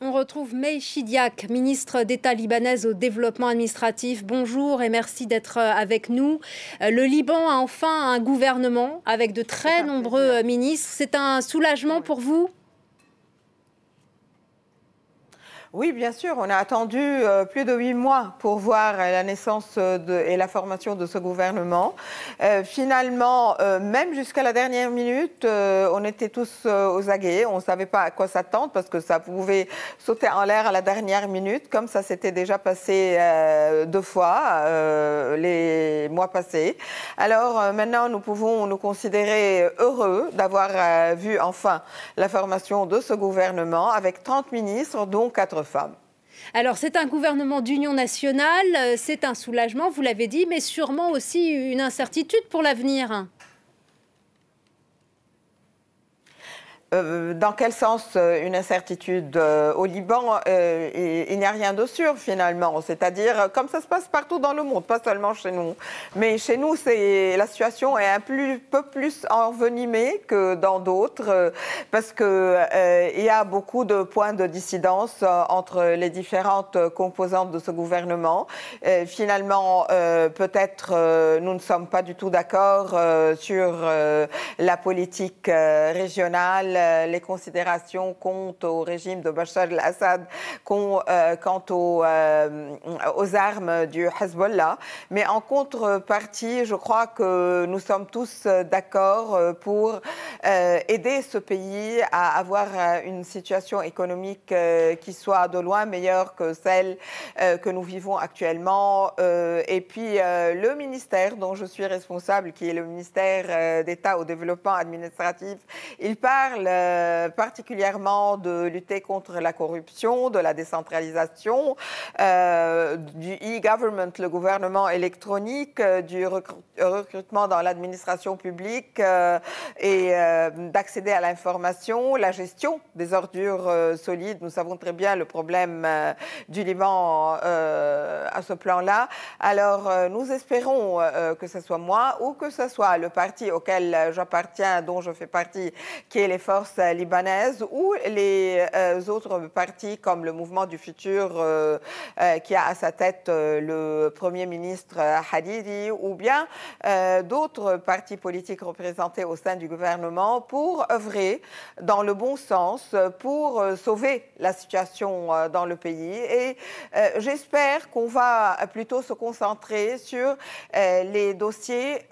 On retrouve Mei Chidiac, ministre d'État libanaise au développement administratif. Bonjour et merci d'être euh, avec nous. Euh, le Liban a enfin un gouvernement avec de très nombreux euh, ministres. C'est un soulagement pour vous Oui, bien sûr. On a attendu euh, plus de huit mois pour voir euh, la naissance euh, et la formation de ce gouvernement. finalement, même jusqu'à la dernière minute, on était tous aux aguets. On ne savait pas à quoi s'attendre parce que ça pouvait sauter en l'air à la dernière minute, comme ça s'était déjà passé deux fois les mois passés. Alors maintenant, nous pouvons nous considérer heureux d'avoir vu enfin la formation de ce gouvernement avec 30 ministres, dont 4 femmes. Alors c'est un gouvernement d'union nationale, euh, c'est un soulagement, vous l'avez dit, mais sûrement aussi une incertitude pour l'avenir. Euh, dans quel sens euh, une incertitude euh, Au Liban, il n'y a rien de sûr finalement. C'est-à-dire, comme ça se passe partout dans le monde, pas seulement chez nous. Mais chez nous, la situation est un peu plus envenimée que dans d'autres, parce qu'il y a beaucoup de points de dissidence entre les différentes composantes de ce gouvernement. finalement, peut-être nous ne sommes pas du tout d'accord sur la politique régionale les considérations quant au régime de Bachar el-Assad, quant, euh, aux, euh, aux, armes du Hezbollah. Mais en contrepartie, je crois que nous sommes tous euh, d'accord pour aider ce pays à avoir une situation économique qui soit de loin meilleure que celle que nous vivons actuellement. et puis, le ministère dont je suis responsable, qui est le ministère d'État au développement administratif, il parle euh, particulièrement de lutter contre la corruption, de la décentralisation, euh, du e-government, le gouvernement électronique, euh, du recrutement dans l'administration publique et d'accéder à l'information, la gestion des ordures solides. Nous savons très bien le problème du Liban à ce plan-là. Alors, nous espérons que ce soit moi ou que ce soit le parti auquel j'appartiens, dont je fais partie, qui est l'effort Libanaise libanaises ou les euh, autres partis comme le mouvement du futur euh, euh, qui a à sa tête le Premier ministre Hadidi ou bien d'autres partis politiques représentés au sein du gouvernement pour œuvrer dans le bon sens pour sauver la situation dans le pays. Et j'espère qu'on va plutôt se concentrer sur les dossiers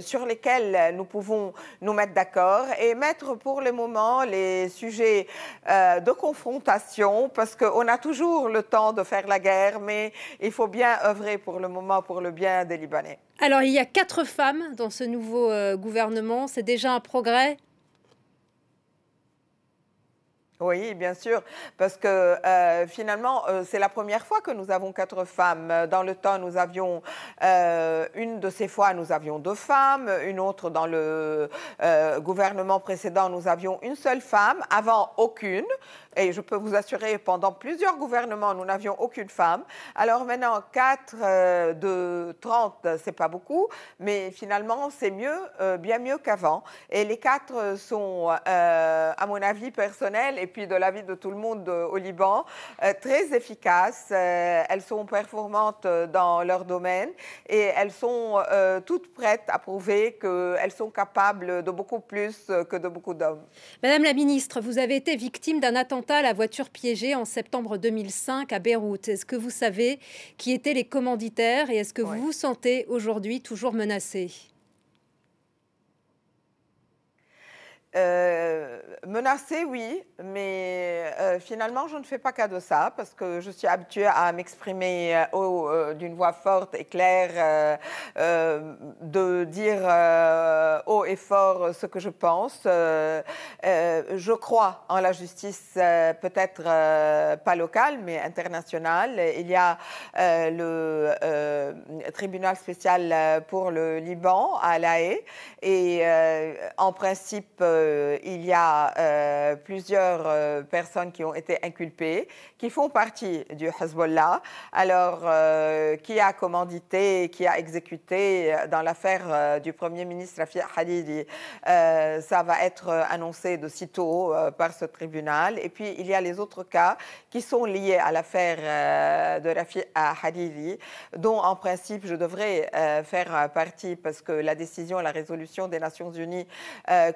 sur lesquels nous pouvons nous mettre d'accord et mettre pour les les moment les sujets euh, de confrontation parce qu'on a toujours le temps de faire la guerre, mais il faut bien œuvrer pour le moment pour le bien des Libanais. Alors, il y a quatre femmes dans ce nouveau euh, gouvernement. C'est déjà un progrès. Oui, bien sûr, parce que euh, finalement, euh, c'est la première fois que nous avons quatre femmes. Dans le temps, nous avions euh, une de ces fois, nous avions deux femmes, une autre dans le gouvernement précédent, nous avions une seule femme, avant aucune et je peux vous assurer, pendant plusieurs gouvernements, nous n'avions aucune femme. Alors maintenant, 4 euh, de 30, c'est pas beaucoup, mais finalement, c'est mieux, euh, bien mieux qu'avant. Et les 4 sont, euh, à mon avis personnel, et puis de l'avis de tout le monde au Liban, très efficaces. elles sont performantes dans leur domaine et elles sont toutes prêtes à prouver qu'elles sont capables de beaucoup plus que de beaucoup d'hommes. Madame la ministre, vous avez été victime d'un attentat la voiture piégée en septembre 2005 à Beyrouth. Est-ce que vous savez qui étaient les commanditaires et est-ce que vous vous sentez aujourd'hui toujours menacé euh, menacée, oui, mais euh, finalement, je ne fais pas cas de ça parce que je suis habituée à m'exprimer euh, d'une voix forte et claire, de dire et fort euh, ce que je pense. Euh, euh, je crois en la justice, peut-être pas locale, mais internationale. Il y a le tribunal spécial pour le Liban à La Haye. Et en principe, il y a plusieurs personnes qui ont été inculpées, qui font partie du Hezbollah. Alors, qui a commandité, qui a exécuté dans l'affaire du Premier ministre Rafi Hadi euh, ça va être euh, annoncé de sitôt euh, par ce tribunal. Et puis, il y a les autres cas qui sont liés à l'affaire de Rafi Hadidi, dont en principe je devrais faire partie parce que la décision, la résolution des Nations Unies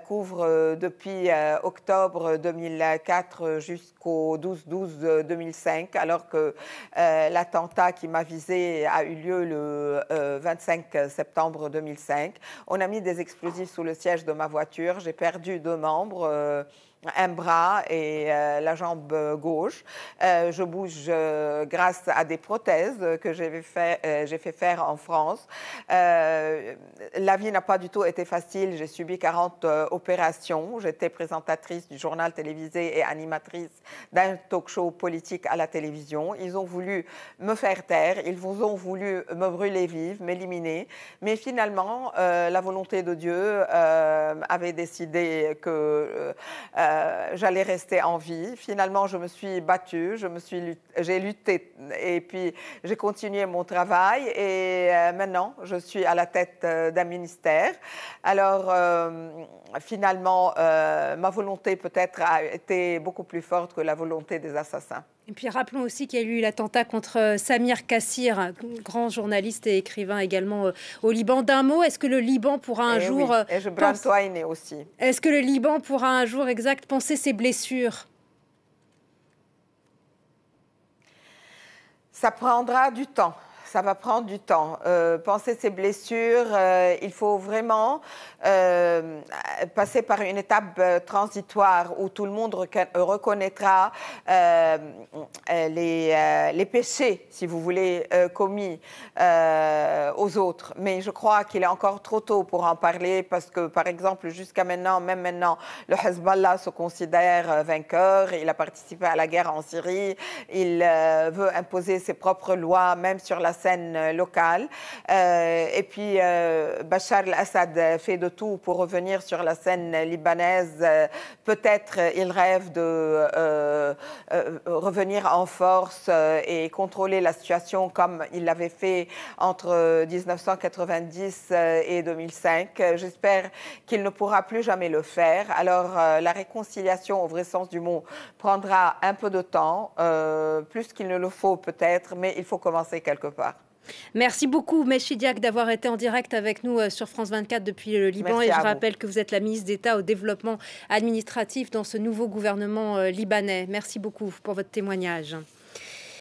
couvre depuis octobre 2004 jusqu'au 12-12-2005, alors que l'attentat qui m'a visé a eu lieu le 25 septembre 2005. On a mis des explosifs sous le siège de ma voiture. J'ai perdu deux membres. Euh, un bras et euh, la jambe gauche. Euh, je bouge grâce à des prothèses que j'ai fait, euh, fait faire en France. la vie n'a pas du tout été facile. J'ai subi 40 opérations. J'étais présentatrice du journal télévisé et animatrice d'un talk show politique à la télévision. Ils ont voulu me faire taire. Ils vous ont voulu me brûler vive, m'éliminer. Mais finalement, la volonté de Dieu avait décidé que... Euh, j'allais rester en vie. Finalement, je me suis battue, je me j'ai lutté et puis j'ai continué mon travail et euh, maintenant je suis à la tête euh, d'un ministère. Alors finalement, ma volonté peut-être a été beaucoup plus forte que la volonté des assassins. Et puis rappelons aussi qu'il y a eu l'attentat contre euh, Samir Kassir, grand journaliste et écrivain également euh, au Liban. D'un mot, est-ce que le Liban pourra un eh jour... Euh, aussi. Est-ce que le Liban pourra un jour exact penser ses blessures Ça prendra du temps ça va prendre du temps. Euh, penser ces blessures, euh, il faut vraiment euh, passer par une étape euh, transitoire où tout le monde reconnaîtra les, les, péchés, si vous voulez, commis aux autres. Mais je crois qu'il est encore trop tôt pour en parler parce que, par exemple, jusqu'à maintenant, même maintenant, le Hezbollah se considère vainqueur. Il a participé à la guerre en Syrie. Il veut imposer ses propres lois, même sur la scène euh, locale. Euh, et puis, euh, Bachar el-Assad fait de tout pour revenir sur la scène libanaise. Peut-être il rêve de revenir en force et contrôler la situation comme il l'avait fait entre 1990 et 2005. J'espère qu'il ne pourra plus jamais le faire. Alors la réconciliation, au vrai sens du mot, prendra un peu de temps, plus qu'il ne le faut peut-être, mais il faut commencer quelque part. Merci beaucoup, Meshidiak, d'avoir été en direct avec nous euh, sur France 24 depuis le Liban. et je rappelle que vous êtes la ministre d'État au développement administratif dans ce nouveau gouvernement euh, libanais. Merci beaucoup pour votre témoignage.